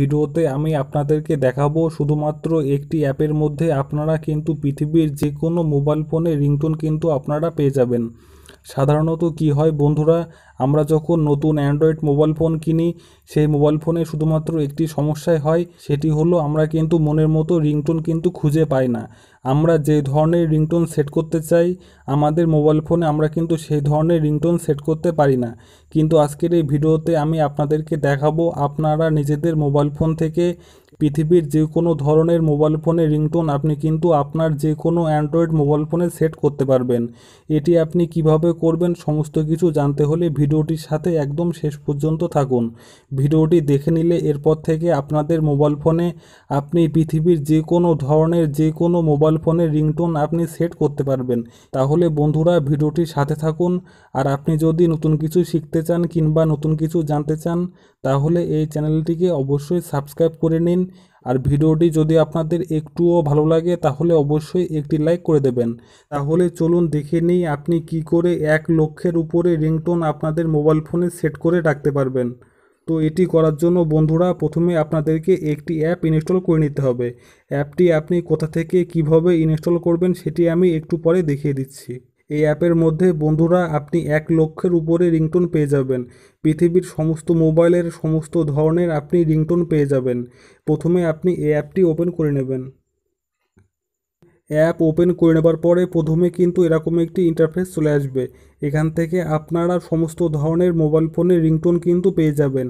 ভিডিওতে আমি আপনাদেরকে দেখাবো শুধুমাত্র একটি অ্যাপের মধ্যে আপনারা কিন্তু পৃথিবীর যে কোনো মোবাইল ফোনে রিংটোন কিন্তু আপনারা পেয়ে যাবেন সাধারণত কি হয় বন্ধুরা আমরা যখন নতুন অ্যান্ড্রয়েড মোবাইল ফোন কিনি সেই মোবাইল ফোনে শুধুমাত্র একটি সমস্যায় হয় সেটি হলো আমরা কিন্তু মনের মতো রিংটোন কিন্তু খুঁজে পাই না আমরা যে ধরনের রিংটোন সেট করতে চাই আমাদের মোবাইল ফোনে আমরা কিন্তু সেই ধরনের রিংটোন সেট করতে পারি না কিন্তু আজকের এই ভিডিওতে আমি আপনাদেরকে দেখাবো আপনারা নিজেদের মোবাইল ফোন থেকে পৃথিবীর যে কোনো ধরনের মোবাইল ফোনের রিংটোন আপনি কিন্তু আপনার যে কোনো অ্যান্ড্রয়েড মোবাইল ফোনে সেট করতে পারবেন এটি আপনি কিভাবে করবেন সমস্ত কিছু জানতে হলে ভিডিওটির সাথে একদম শেষ পর্যন্ত থাকুন ভিডিওটি দেখে নিলে এরপর থেকে আপনাদের মোবাইল ফোনে আপনি পৃথিবীর যে কোনো ধরনের যে কোনো মোবাইল ফোনের রিংটোন আপনি সেট করতে পারবেন তাহলে বন্ধুরা ভিডিওটির সাথে থাকুন আর আপনি যদি নতুন কিছু শিখতে চান কিংবা নতুন কিছু জানতে চান তাহলে এই চ্যানেলটিকে অবশ্যই সাবস্ক্রাইব করে নিন আর ভিডিওটি যদি আপনাদের একটুও ভালো লাগে তাহলে অবশ্যই একটি লাইক করে দেবেন তাহলে চলুন দেখে নিই আপনি কি করে এক লক্ষের উপরে রিংটোন আপনাদের মোবাইল ফোনে সেট করে রাখতে পারবেন তো এটি করার জন্য বন্ধুরা প্রথমে আপনাদেরকে একটি অ্যাপ ইনস্টল করে নিতে হবে অ্যাপটি আপনি কোথা থেকে কিভাবে ইনস্টল করবেন সেটি আমি একটু পরে দেখিয়ে দিচ্ছি এই অ্যাপের মধ্যে বন্ধুরা আপনি এক লক্ষের উপরে রিংটোন পেয়ে যাবেন পৃথিবীর সমস্ত মোবাইলের সমস্ত ধরনের আপনি রিংটোন পেয়ে যাবেন প্রথমে আপনি এই অ্যাপটি ওপেন করে নেবেন অ্যাপ ওপেন করে নেবার পরে প্রথমে কিন্তু এরকম একটি ইন্টারফেস চলে আসবে এখান থেকে আপনারা সমস্ত ধরনের মোবাইল ফোনের রিংটোন কিন্তু পেয়ে যাবেন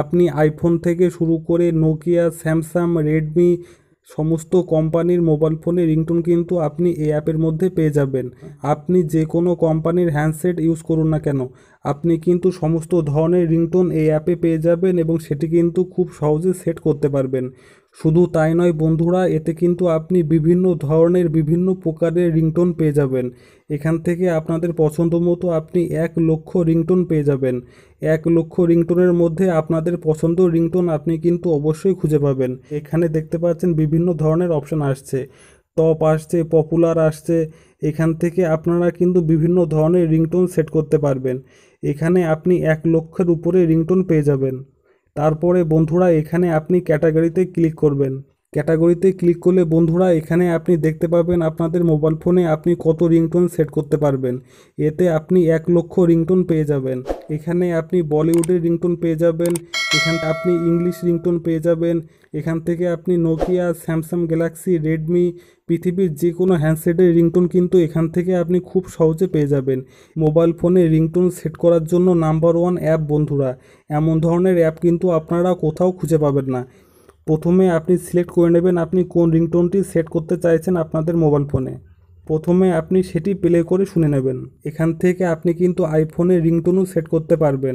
আপনি আইফোন থেকে শুরু করে নোকিয়া স্যামসাং রেডমি সমস্ত কোম্পানির মোবাইল ফোনে রিংটোন কিন্তু আপনি এই অ্যাপের মধ্যে পেয়ে যাবেন আপনি যে কোনো কোম্পানির হ্যান্ডসেট ইউজ করুন না কেন আপনি কিন্তু সমস্ত ধরনের রিংটোন এই অ্যাপে পেয়ে যাবেন এবং সেটি কিন্তু খুব সহজে সেট করতে পারবেন শুধু তাই নয় বন্ধুরা এতে কিন্তু আপনি বিভিন্ন ধরনের বিভিন্ন প্রকারের রিংটোন পেয়ে যাবেন এখান থেকে আপনাদের পছন্দ মতো আপনি এক লক্ষ রিংটোন পেয়ে যাবেন এক লক্ষ রিংটোনের মধ্যে আপনাদের পছন্দ রিংটোন আপনি কিন্তু অবশ্যই খুঁজে পাবেন এখানে দেখতে পাচ্ছেন বিভিন্ন ধরনের অপশান আসছে টপ আসছে পপুলার আসছে এখান থেকে আপনারা কিন্তু বিভিন্ন ধরনের রিংটোন সেট করতে পারবেন এখানে আপনি এক লক্ষের উপরে রিংটোন পেয়ে যাবেন তারপরে বন্ধুরা এখানে আপনি ক্যাটাগরিতে ক্লিক করবেন ক্যাটাগরিতে ক্লিক করলে বন্ধুরা এখানে আপনি দেখতে পাবেন আপনাদের মোবাইল ফোনে আপনি কত রিংটোন সেট করতে পারবেন এতে আপনি এক লক্ষ রিংটোন পেয়ে যাবেন এখানে আপনি বলিউডের রিংটোন পেয়ে যাবেন এখান আপনি ইংলিশ রিংটোন পেয়ে যাবেন এখান থেকে আপনি নোকিয়া স্যামসাং গ্যালাক্সি রেডমি পৃথিবীর যে কোনো হ্যান্ডসেটের রিংটোন কিন্তু এখান থেকে আপনি খুব সহজে পেয়ে যাবেন মোবাইল ফোনে রিংটোন সেট করার জন্য নাম্বার ওয়ান অ্যাপ বন্ধুরা এমন ধরনের অ্যাপ কিন্তু আপনারা কোথাও খুঁজে পাবেন না প্রথমে আপনি সিলেক্ট করে নেবেন আপনি কোন রিংটোনটি সেট করতে চাইছেন আপনাদের মোবাইল ফোনে প্রথমে আপনি সেটি প্লে করে শুনে নেবেন এখান থেকে আপনি কিন্তু আইফোনে রিংটোনও সেট করতে পারবেন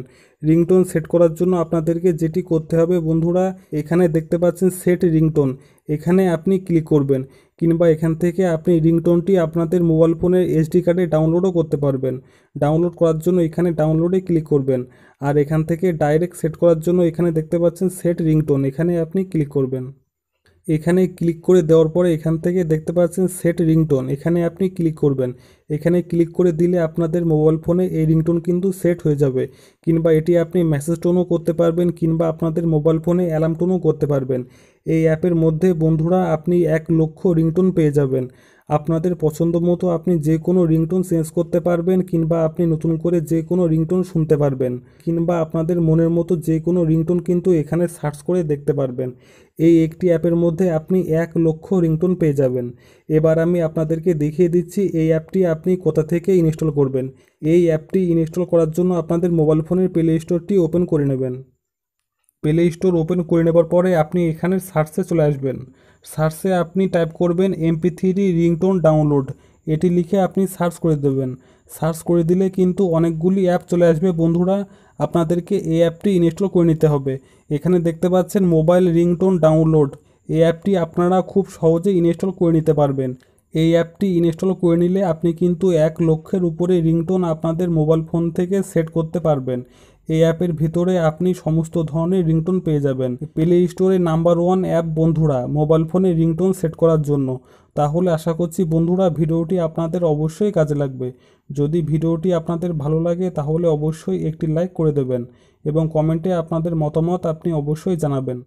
রিংটোন সেট করার জন্য আপনাদেরকে যেটি করতে হবে বন্ধুরা এখানে দেখতে পাচ্ছেন সেট রিংটোন এখানে আপনি ক্লিক করবেন কিংবা এখান থেকে আপনি রিংটোনটি আপনাদের মোবাইল ফোনের এসডি কার্ডে ডাউনলোডও করতে পারবেন ডাউনলোড করার জন্য এখানে ডাউনলোডে ক্লিক করবেন আর এখান থেকে ডাইরেক্ট সেট করার জন্য এখানে দেখতে পাচ্ছেন সেট রিংটোন এখানে আপনি ক্লিক করবেন এখানে ক্লিক করে দেওয়ার পরে এখান থেকে দেখতে পাচ্ছেন সেট রিংটোন এখানে আপনি ক্লিক করবেন এখানে ক্লিক করে দিলে আপনাদের মোবাইল ফোনে এই রিংটোন কিন্তু সেট হয়ে যাবে কিংবা এটি আপনি মেসেজ টোনও করতে পারবেন কিংবা আপনাদের মোবাইল ফোনে অ্যালার্ম টোনও করতে পারবেন এই অ্যাপের মধ্যে বন্ধুরা আপনি এক লক্ষ রিংটোন পেয়ে যাবেন আপনাদের পছন্দ মতো আপনি যে কোনো রিংটোন চেঞ্জ করতে পারবেন কিংবা আপনি নতুন করে যে কোনো রিংটোন শুনতে পারবেন কিংবা আপনাদের মনের মতো যে কোনো রিংটোন কিন্তু এখানে সার্চ করে দেখতে পারবেন এই একটি অ্যাপের মধ্যে আপনি এক লক্ষ রিংটোন পেয়ে যাবেন এবার আমি আপনাদেরকে দেখিয়ে দিচ্ছি এই অ্যাপটি আপনি কোথা থেকে ইনস্টল করবেন এই অ্যাপটি ইনস্টল করার জন্য আপনাদের মোবাইল ফোনের প্লে স্টোরটি ওপেন করে নেবেন প্লে স্টোর ওপেন করে নেবার পরে আপনি এখানে সার্চে চলে আসবেন সার্চে আপনি টাইপ করবেন এমপি থ্রি রিংটোন ডাউনলোড এটি লিখে আপনি সার্চ করে দেবেন সার্চ করে দিলে কিন্তু অনেকগুলি অ্যাপ চলে আসবে বন্ধুরা আপনাদেরকে এই অ্যাপটি ইনস্টল করে নিতে হবে এখানে দেখতে পাচ্ছেন মোবাইল রিংটোন ডাউনলোড এই অ্যাপটি আপনারা খুব সহজে ইনস্টল করে নিতে পারবেন এই অ্যাপটি ইনস্টল করে নিলে আপনি কিন্তু এক লক্ষের উপরে রিংটোন আপনাদের মোবাইল ফোন থেকে সেট করতে পারবেন এই অ্যাপের ভিতরে আপনি সমস্ত ধরনের রিংটোন পেয়ে যাবেন প্লে স্টোরে নাম্বার ওয়ান অ্যাপ বন্ধুরা মোবাইল ফোনে রিংটোন সেট করার জন্য তাহলে আশা করছি বন্ধুরা ভিডিওটি আপনাদের অবশ্যই কাজে লাগবে যদি ভিডিওটি আপনাদের ভালো লাগে তাহলে অবশ্যই একটি লাইক করে দেবেন এবং কমেন্টে আপনাদের মতামত আপনি অবশ্যই জানাবেন